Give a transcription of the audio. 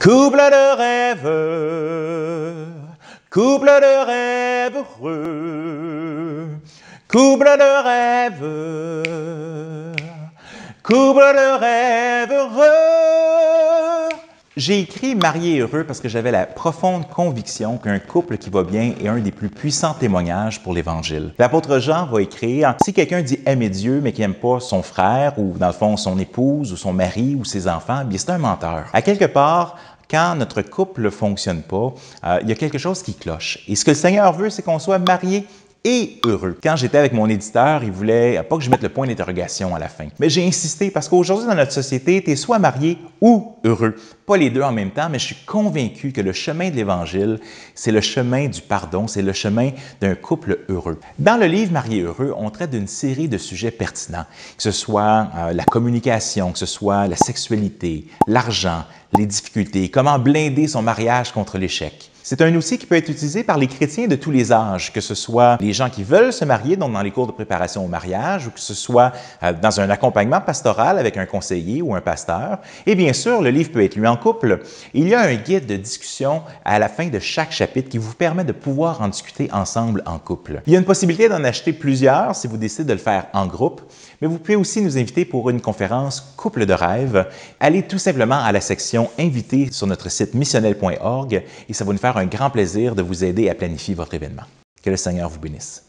Couple de rêve, couple de rêve heureux, couple de rêve, couple de rêve heureux. J'ai écrit Marié et heureux parce que j'avais la profonde conviction qu'un couple qui va bien est un des plus puissants témoignages pour l'Évangile. L'apôtre Jean va écrire Si quelqu'un dit aimer Dieu mais qui n'aime pas son frère ou dans le fond son épouse ou son mari ou ses enfants, bien c'est un menteur. À quelque part, quand notre couple ne fonctionne pas, euh, il y a quelque chose qui cloche. Et ce que le Seigneur veut, c'est qu'on soit marié et heureux. Quand j'étais avec mon éditeur, il voulait euh, pas que je mette le point d'interrogation à la fin. Mais j'ai insisté parce qu'aujourd'hui, dans notre société, tu soit marié ou heureux. Pas les deux en même temps, mais je suis convaincu que le chemin de l'Évangile, c'est le chemin du pardon, c'est le chemin d'un couple heureux. Dans le livre Marié heureux, on traite d'une série de sujets pertinents, que ce soit euh, la communication, que ce soit la sexualité, l'argent, les difficultés, comment blinder son mariage contre l'échec. C'est un outil qui peut être utilisé par les chrétiens de tous les âges, que ce soit les gens qui veulent se marier, donc dans les cours de préparation au mariage, ou que ce soit euh, dans un accompagnement pastoral avec un conseiller ou un pasteur. Et bien sûr, le livre peut être lu en couple. Il y a un guide de discussion à la fin de chaque chapitre qui vous permet de pouvoir en discuter ensemble en couple. Il y a une possibilité d'en acheter plusieurs si vous décidez de le faire en groupe, mais vous pouvez aussi nous inviter pour une conférence couple de rêve. Allez tout simplement à la section invité sur notre site missionnel.org et ça va nous faire un grand plaisir de vous aider à planifier votre événement. Que le Seigneur vous bénisse.